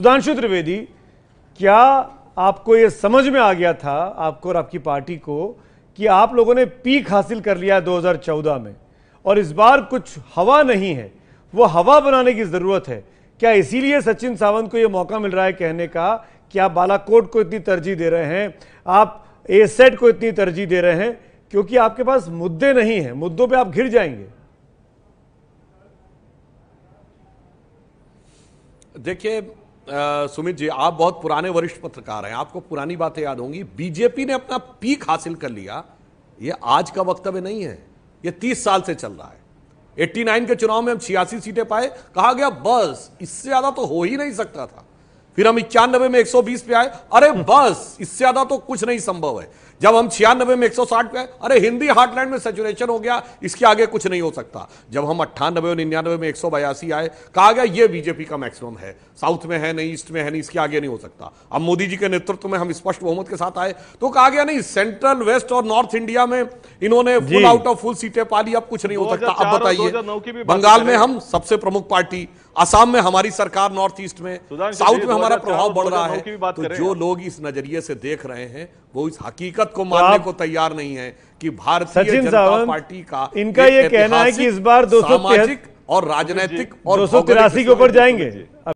सुधांशु त्रिवेदी क्या आपको यह समझ में आ गया था आपको और आपकी पार्टी को कि आप लोगों ने पीक हासिल कर लिया हजार 2014 में और इस बार कुछ हवा नहीं है वो हवा बनाने की ज़रूरत है क्या इसीलिए सचिन सावंत को यह मौका मिल रहा है कहने का कि आप बालाकोट को इतनी तरजीह दे रहे हैं आप ए सेट को इतनी तरजीह दे रहे हैं क्योंकि आपके पास मुद्दे नहीं है मुद्दों पे आप घिर जाएंगे देखिए सुमित जी आप बहुत पुराने वरिष्ठ पत्रकार हैं आपको पुरानी बातें याद होंगी बीजेपी ने अपना पीक हासिल कर लिया ये आज का वक्तव्य नहीं है ये तीस साल से चल रहा है 89 के चुनाव में हम छियासी सीटें पाए कहा गया बस इससे ज्यादा तो हो ही नहीं सकता था फिर हम इक्यानबे में 120 पे आए अरे बस इससे ज्यादा तो कुछ नहीं संभव है जब हम छियानबे में 160 पे आए अरे हिंदी हार्टलैंड में सेचुरेशन हो गया इसके आगे कुछ नहीं हो सकता जब हम अट्ठानबे और निन्यानवे में एक आए कहा गया ये बीजेपी का मैक्सिमम है साउथ में है नहीं ईस्ट में है नहीं इसके आगे नहीं हो सकता अब मोदी जी के नेतृत्व में हम स्पष्ट बहुमत के साथ आए तो कहा गया नहीं सेंट्रल वेस्ट और नॉर्थ इंडिया में इन्होंने फुल आउट ऑफ फुल सीटें पा ली अब कुछ नहीं हो सकता अब बताइए बंगाल में हम सबसे प्रमुख पार्टी असम में हमारी सरकार नॉर्थ ईस्ट में साउथ में हमारा प्रभाव बढ़ तो रहा है तो जो लोग इस नजरिए से देख रहे हैं वो इस हकीकत को तो मानने को तैयार नहीं है कि भारतीय जनता पार्टी का इनका ये कहना है कि इस बार दो सामाजिक और राजनीतिक और दो के ऊपर जाएंगे